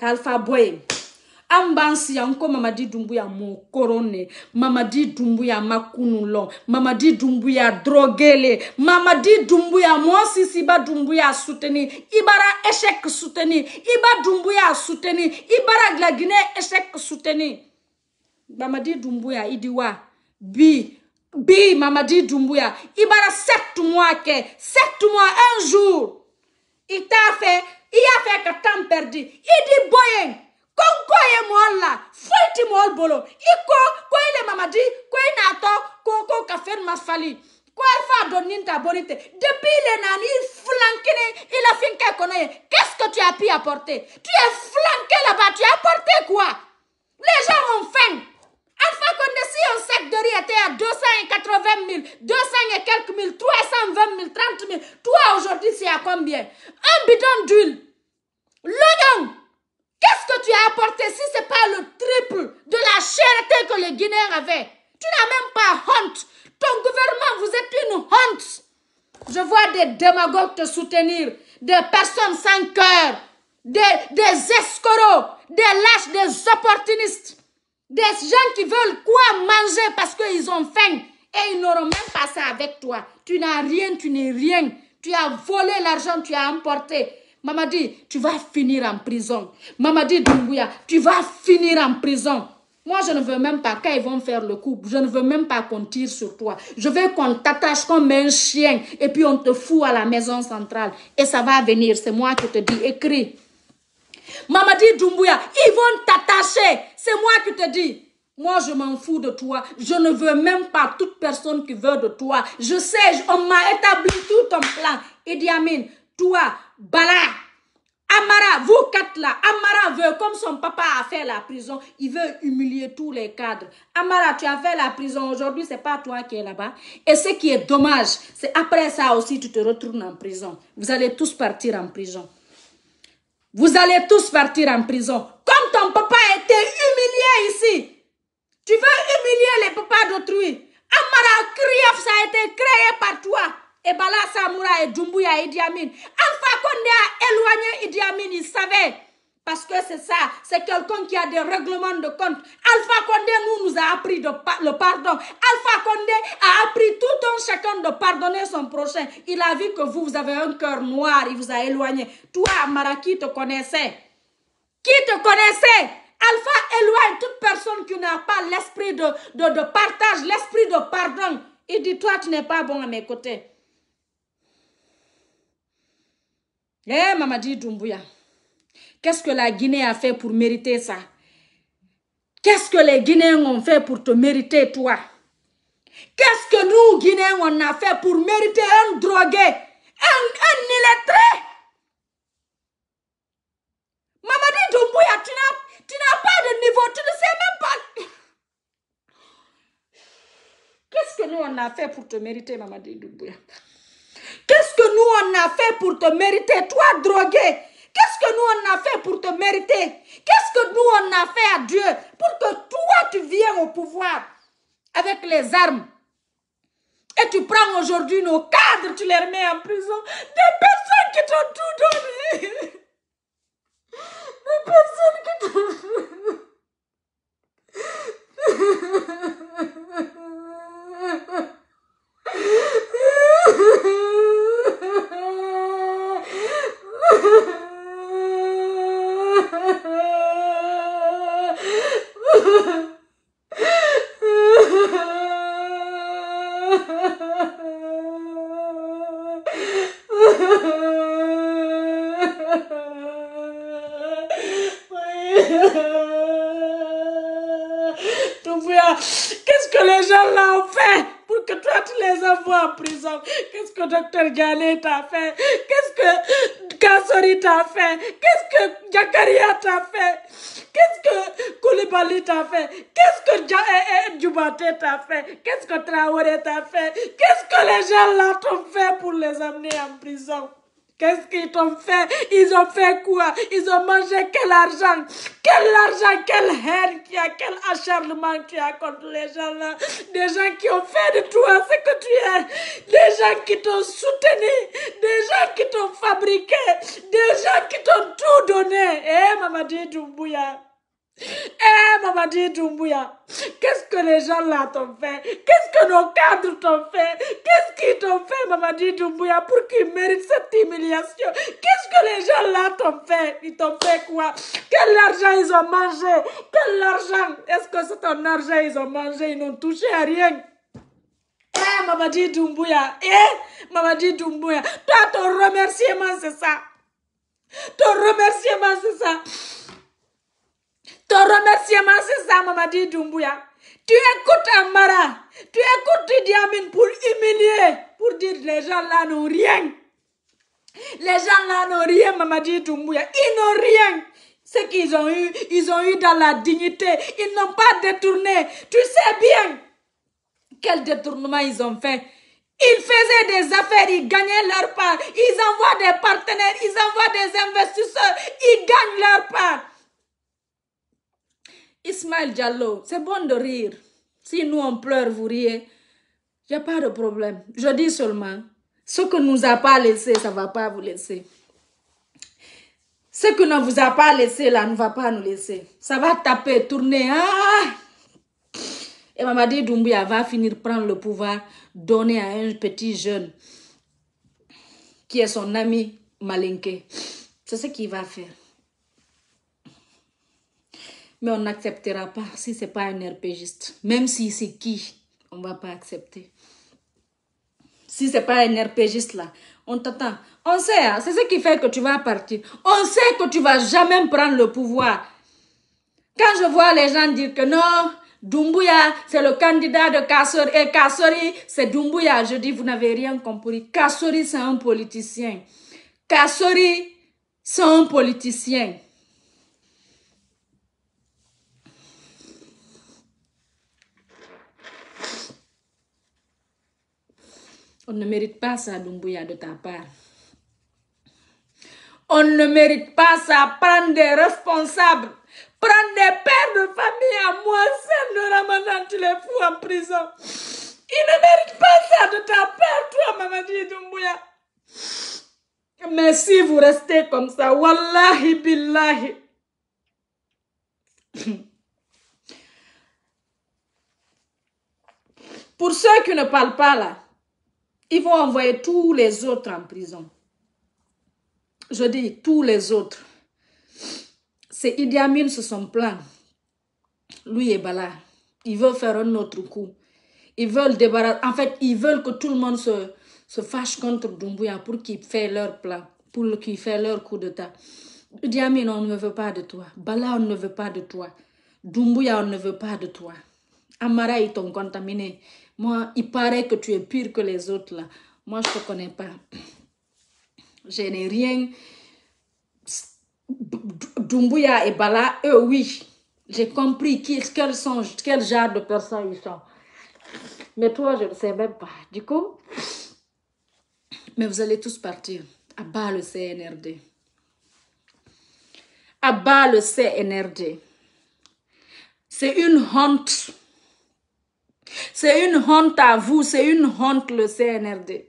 ka alifa bɔ yen an b'an siya n ko mamadi dunbuya mo koron ne mamadi dunbuya ma kunu lɔn mamadi dunbuya drogele mamadi dunbuya mɔɔ sisiba dunbuya suteni i bara échec suteni i ba dunbuya suteni i bara gilaginɛ échec suteni mamadi dunbuya i di wa bi bi mamadi dunbuya i bara sept mois kɛ sept mois un jour i t'a fɛ i y'a fɛ ka temps perdu i di bɔ ye depuis les nani flanqué. kelen i la qu'est-ce que tu as pu apporter tu es flanqué là-bas tu as apporté quoi les gens ont faim Alpha Condé, si un sac de riz était à 280 000, 200 et quelques mille, 320 000, 30 000, toi aujourd'hui c'est à combien Un bidon d'huile, l'oignon, Qu'est-ce que tu as apporté si ce n'est pas le triple de la charité que les Guinéens avaient Tu n'as même pas honte. Ton gouvernement, vous êtes une honte. Je vois des démagogues te soutenir, des personnes sans cœur, des, des des lâches, des opportunistes, des gens qui veulent quoi manger parce qu'ils ont faim et ils n'auront même pas ça avec toi. Tu n'as rien, tu n'es rien. Tu as volé l'argent, tu as emporté dit, tu vas finir en prison. dit, Dumbuya, tu vas finir en prison. Moi, je ne veux même pas, quand ils vont faire le coup, je ne veux même pas qu'on tire sur toi. Je veux qu'on t'attache comme un chien et puis on te fout à la maison centrale. Et ça va venir, c'est moi qui te dis, écris. dit, Dumbuya, ils vont t'attacher, c'est moi qui te dis. Moi, je m'en fous de toi. Je ne veux même pas toute personne qui veut de toi. Je sais, on m'a établi tout ton plan. Idi Amin, toi, Bala, Amara, vous quatre là, Amara veut, comme son papa a fait la prison, il veut humilier tous les cadres. Amara, tu as fait la prison, aujourd'hui, c'est pas toi qui es là-bas. Et ce qui est dommage, c'est après ça aussi, tu te retournes en prison. Vous allez tous partir en prison. Vous allez tous partir en prison. Comme ton papa a été humilié ici, tu veux humilier les papas d'autrui. Amara, Kriev, ça a été créé par toi bala Samoura et et Idi Amin. Alpha Condé a éloigné Idi Amin, il savait. Parce que c'est ça, c'est quelqu'un qui a des règlements de compte. Alpha Condé nous, nous a appris le pardon. Alpha Condé a appris tout un chacun de pardonner son prochain. Il a vu que vous, vous avez un cœur noir, il vous a éloigné. Toi, Amara, qui te connaissait Qui te connaissait Alpha éloigne toute personne qui n'a pas l'esprit de, de, de partage, l'esprit de pardon. Il dit, toi, tu n'es pas bon à mes côtés. Eh, Mamadi Doumbouya, qu'est-ce que la Guinée a fait pour mériter ça Qu'est-ce que les Guinéens ont fait pour te mériter, toi Qu'est-ce que nous, Guinéens, on a fait pour mériter un drogué, un, illettré Mamadi Doumbouya, tu n'as, tu n'as pas de niveau, tu ne sais même pas. Qu'est-ce que nous, on a fait pour te mériter, Mamadi Doumbouya Qu'est-ce que nous on a fait pour te mériter, toi drogué Qu'est-ce que nous on a fait pour te mériter Qu'est-ce que nous on a fait à Dieu pour que toi tu viennes au pouvoir avec les armes et tu prends aujourd'hui nos cadres, tu les remets en prison. Des personnes qui t'ont tout donné. (laughs) Des personnes qui t'ont... (laughs) Qu'est-ce que Docteur Gale t'a fait Qu'est-ce que Kassori t'a fait Qu'est-ce que Jakaria t'a fait Qu'est-ce que Koulibaly t'a fait Qu'est-ce que eh, eh, Djubaté t'a fait Qu'est-ce que Traoré t'a fait Qu'est-ce que les gens là t'ont fait pour les amener en prison Qu'est-ce qu'ils t'ont fait Ils ont fait quoi Ils ont mangé quel argent Quel argent Quelle haine qu'il a Quel acharnement qu'il y a contre les gens là Des gens qui ont fait de toi ce que tu es. Des gens qui t'ont soutenu. Des gens qui t'ont fabriqué. Des gens qui t'ont tout donné. Eh, Mamadi Doumbouya eh, maman dit Doumbouya, qu'est-ce que les gens là t'ont fait Qu'est-ce que nos cadres t'ont fait Qu'est-ce qu'ils t'ont fait, maman dit Doumbouya, pour qu'ils méritent cette humiliation Qu'est-ce que les gens là t'ont fait Ils t'ont fait quoi Quel argent ils ont mangé Quel argent Est-ce que c'est ton argent ils ont mangé Ils n'ont touché à rien. Eh, maman dit Doumbouya, eh, maman dit Doumbouya, toi ton remerciement c'est ça. Ton remerciement c'est ça. Tu écoutes Amara, tu écoutes Didi pour humilier, pour dire les gens là n'ont rien. Les gens là n'ont rien, Mamadi Doumbouya. Ils n'ont rien. Ce qu'ils ont eu, ils ont eu dans la dignité. Ils n'ont pas détourné. Tu sais bien quel détournement ils ont fait. Ils faisaient des affaires, ils gagnaient leur part. Ils envoient des partenaires, ils envoient des investisseurs, ils gagnent leur part. Ismaël Diallo, c'est bon de rire. Si nous on pleure, vous riez. Il n'y a pas de problème. Je dis seulement, ce que nous a pas laissé, ça ne va pas vous laisser. Ce que ne vous a pas laissé là ne va pas nous laisser. Ça va taper, tourner. Ah! Et Mamadi Doumbia va finir prendre le pouvoir, donner à un petit jeune qui est son ami Malinke. C'est ce qu'il va faire. Mais on n'acceptera pas si c'est pas un RPGiste. Même si c'est qui, on va pas accepter. Si c'est pas un RPGiste là, on t'attend. On sait, hein, c'est ce qui fait que tu vas partir. On sait que tu vas jamais prendre le pouvoir. Quand je vois les gens dire que non, Dumbuya, c'est le candidat de Kassori, et Kassori, c'est Dumbuya, je dis, vous n'avez rien compris. Kassori, c'est un politicien. Kassori, c'est un politicien. On ne mérite pas ça, Dumbuya, de ta part. On ne mérite pas ça. Prendre des responsables. Prendre des pères de famille à moi de le ramadan, tu les fous en prison. Il ne mérite pas ça de ta part, toi, Mamadi Dumbuya. Mais si vous restez comme ça, wallahi billahi. Pour ceux qui ne parlent pas là, ils vont envoyer tous les autres en prison. Je dis tous les autres. C'est Idi Amin sont son plan. Lui et Bala. Ils veulent faire un autre coup. Ils veulent débarrasser. En fait, ils veulent que tout le monde se, se fâche contre Dumbuya pour qu'il fassent leur plan, pour qu'ils fassent leur coup d'état. Idi Amin, on ne veut pas de toi. Bala, on ne veut pas de toi. Dumbuya, on ne veut pas de toi. Amara, ils t'ont contaminé. Moi, il paraît que tu es pire que les autres là. Moi, je te connais pas. Je n'ai rien. Dumbuya et Bala, eux, oui. J'ai compris qui, sont, quel genre de personnes ils sont. Mais toi, je ne sais même pas. Du coup, mais vous allez tous partir. À bas le CNRD. À bas le CNRD. C'est une honte c'est une honte à vous, c'est une honte le CNRD.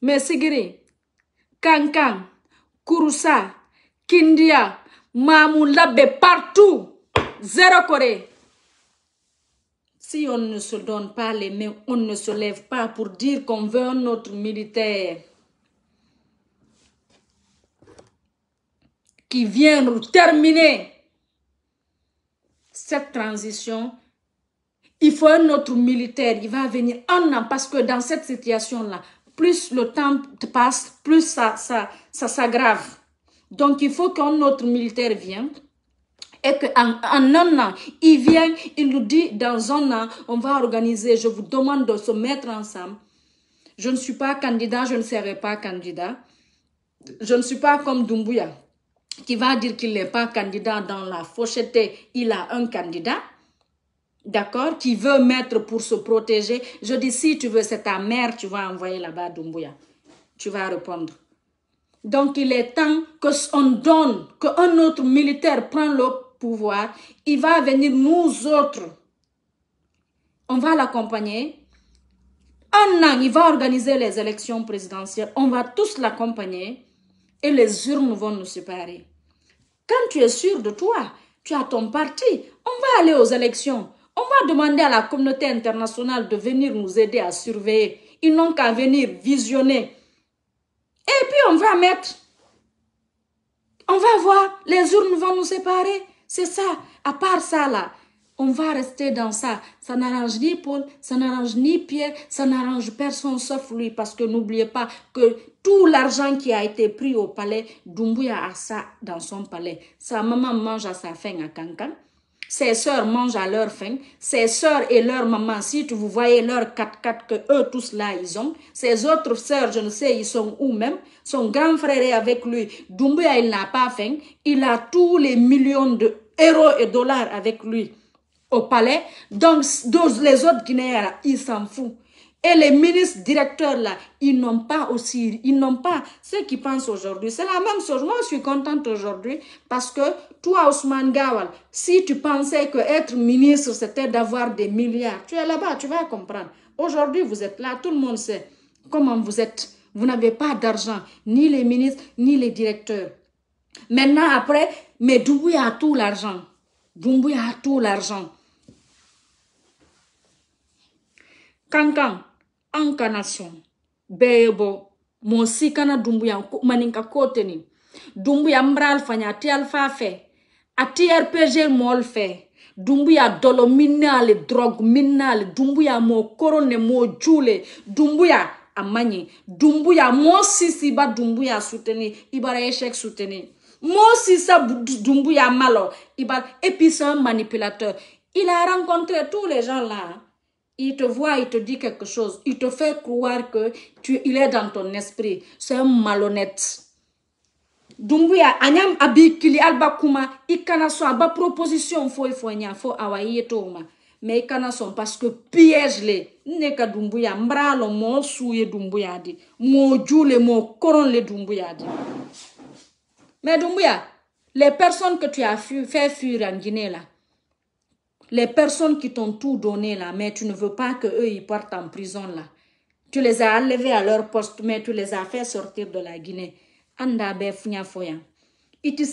Mais Sigiri, Kankan, Kouroussa, Kindia, Mamou partout, zéro Corée. Si on ne se donne pas les mains, on ne se lève pas pour dire qu'on veut un autre militaire qui vient nous terminer cette transition il faut un autre militaire, il va venir un an parce que dans cette situation-là, plus le temps passe, plus ça, ça, ça s'aggrave. Donc, il faut qu'un autre militaire vienne et qu'en en un an, il vient, il nous dit, dans un an, on va organiser, je vous demande de se mettre ensemble. Je ne suis pas candidat, je ne serai pas candidat. Je ne suis pas comme Dumbuya, qui va dire qu'il n'est pas candidat dans la faucheté, il a un candidat d'accord, qui veut mettre pour se protéger. Je dis, si tu veux, c'est ta mère, tu vas envoyer là-bas Doumbouya. Tu vas répondre. Donc, il est temps qu'on donne, qu'un autre militaire prenne le pouvoir. Il va venir nous autres. On va l'accompagner. Un an, il va organiser les élections présidentielles. On va tous l'accompagner et les urnes vont nous séparer. Quand tu es sûr de toi, tu as ton parti, on va aller aux élections demander à la communauté internationale de venir nous aider à surveiller. Ils n'ont qu'à venir visionner. Et puis on va mettre, on va voir, les urnes vont nous séparer. C'est ça. À part ça, là, on va rester dans ça. Ça n'arrange ni Paul, ça n'arrange ni Pierre, ça n'arrange personne sauf lui. Parce que n'oubliez pas que tout l'argent qui a été pris au palais, Dumbuya a ça dans son palais. Sa maman mange à sa faim à Cancan. Ses sœurs mangent à leur faim. Ses sœurs et leur maman, si tu vous voyez leur 4-4 que eux tous là, ils ont. Ses autres sœurs, je ne sais, ils sont où même. Son grand frère est avec lui. Doumbouya, il n'a pas faim. Il a tous les millions d'euros euros et dollars avec lui au palais. Donc, les autres Guinéens, ils s'en foutent. Et les ministres directeurs, là, ils n'ont pas aussi, ils n'ont pas ce qu'ils pensent aujourd'hui. C'est la même chose. Moi, je suis contente aujourd'hui parce que toi, Ousmane Gawal, si tu pensais que être ministre, c'était d'avoir des milliards, tu es là-bas, tu vas comprendre. Aujourd'hui, vous êtes là, tout le monde sait comment vous êtes. Vous n'avez pas d'argent, ni les ministres, ni les directeurs. Maintenant, après, mais Doumbouya a tout l'argent. Doumbouya a tout l'argent. Cancan an bebo sɔn maninka koteni, teni dumbuya ya mral fanya ti alfa fe a trpg rpg fe dumbu dumbuya dolomina min drogue drɔg dumbu ya mo iba, mo mo dumbu ya dumbuya dumbu ya dumbuya ba suteni souteni ibara échec souteni sisa dumbuya ya malo ibara manipulateur il a rencontré tous les gens là hein il te voit, il te dit quelque chose, il te fait croire que tu, il est dans ton esprit. C'est un malhonnête. dumbuya anyam abikili alba kuma ikana so aba proposition fo e nya fo awaye toma mais ikana so, parce que piège le ne ka dumbuya mbralo mo souye dumbuya di mo jule mo koron le dumbuya di mais dumbuya les personnes que tu as fait fuir en Guinée là les personnes qui t'ont tout donné là, mais tu ne veux pas qu'eux, ils partent en prison là. Tu les as enlevés à leur poste, mais tu les as fait sortir de la Guinée. Andabe be funya foya. Iti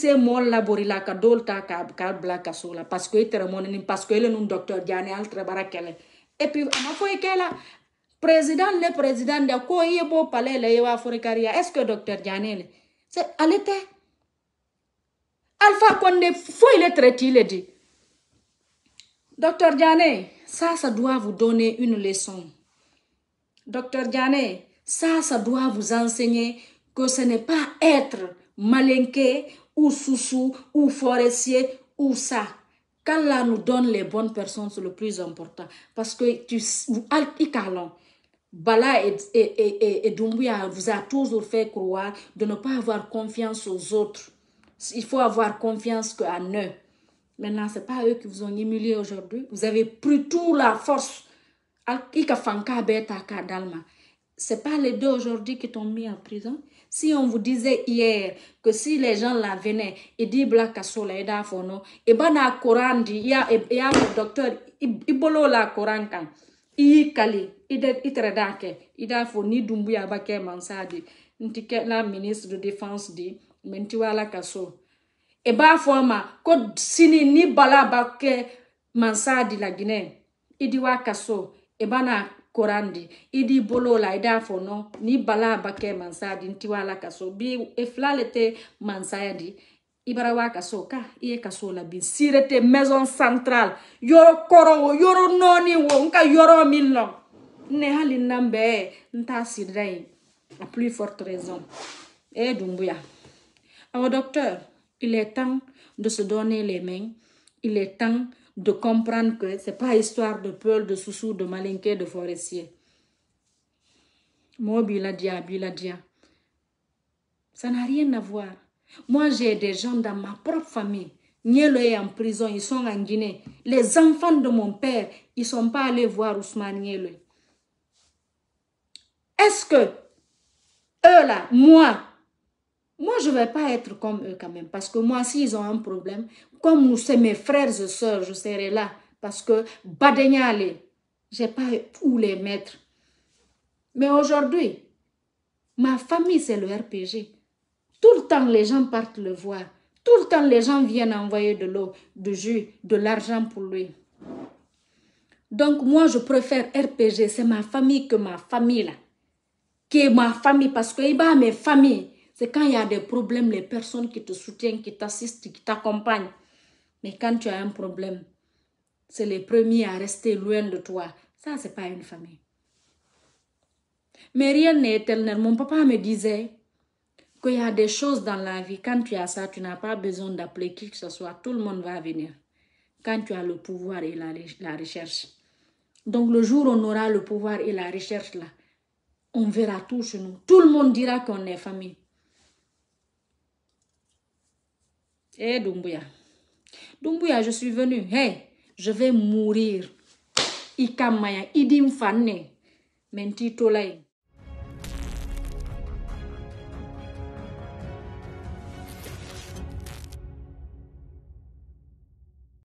labori la ka dolta ka ka ka parce que itere monini parce que le docteur Diane altre barakele. Et puis foi quelle là président le président de la yebo palais le yewa forikaria. Est-ce que docteur Diane c'est elle était Alpha Condé, faut il est traité, il dit. Docteur Diané, ça, ça doit vous donner une leçon. Docteur Diané, ça, ça doit vous enseigner que ce n'est pas être malinqué ou soussou ou forestier ou ça. là, nous donne les bonnes personnes, c'est le plus important. Parce que tu, Bala et, et, et, et vous a toujours fait croire de ne pas avoir confiance aux autres. Il faut avoir confiance qu'en eux. Maintenant, ce n'est pas eux qui vous ont humilié aujourd'hui. Vous avez pris toute la force. Ce n'est pas les deux aujourd'hui qui t'ont mis en prison. Si on vous disait hier que si les gens la venaient et dit Black Sola et Dafono, et a il y a un docteur, il bolo la Coran il il il a Dumbuya Mansadi, la ministre de Défense dit, la e b'a fɔ a ma ko sini ni bala ba kɛ mansa di la ginɛ i di wa kaso i bana koran di i di bolo la i d'a fɔ nɔ ni bala ba kɛ mansa di n ti wa la kaso bi e fila le tɛ mansaya di i bara wa kaso ka i ye kaso la bi sire tɛ maison centrale yɔrɔ kɔrɔ wo yɔrɔ nɔɔni wo n ka yɔrɔ min lɔ ne hali nan bɛɛ n t'a sirida ye a plus forte raison e eh, dunbuya awɔ docteur Il est temps de se donner les mains. Il est temps de comprendre que ce n'est pas histoire de peur de soussous de Malinqué, de Forestier. Biladia, Biladia. Ça n'a rien à voir. Moi, j'ai des gens dans ma propre famille. Nielo est en prison, ils sont en Guinée. Les enfants de mon père, ils ne sont pas allés voir Ousmane Nielo. Est-ce que eux là, moi, moi, je ne vais pas être comme eux quand même, parce que moi, s'ils ont un problème, comme c'est mes frères et sœurs, je serai là, parce que badegnale, je n'ai pas où les mettre. Mais aujourd'hui, ma famille, c'est le RPG. Tout le temps, les gens partent le voir. Tout le temps, les gens viennent envoyer de l'eau, du jus, de l'argent pour lui. Donc, moi, je préfère RPG. C'est ma famille que ma famille, là. Qui est ma famille, parce qu'il y a mes familles. C'est quand il y a des problèmes, les personnes qui te soutiennent, qui t'assistent, qui t'accompagnent. Mais quand tu as un problème, c'est les premiers à rester loin de toi. Ça, c'est pas une famille. Mais rien n'est éternel. Mon papa me disait qu'il y a des choses dans la vie. Quand tu as ça, tu n'as pas besoin d'appeler qui que ce soit. Tout le monde va venir. Quand tu as le pouvoir et la, la recherche. Donc le jour où on aura le pouvoir et la recherche là, on verra tout chez nous. Tout le monde dira qu'on est famille. Eh, hey, Dumbuya. je suis venu. je vais mourir. Ikamaya, Menti Mentitolai.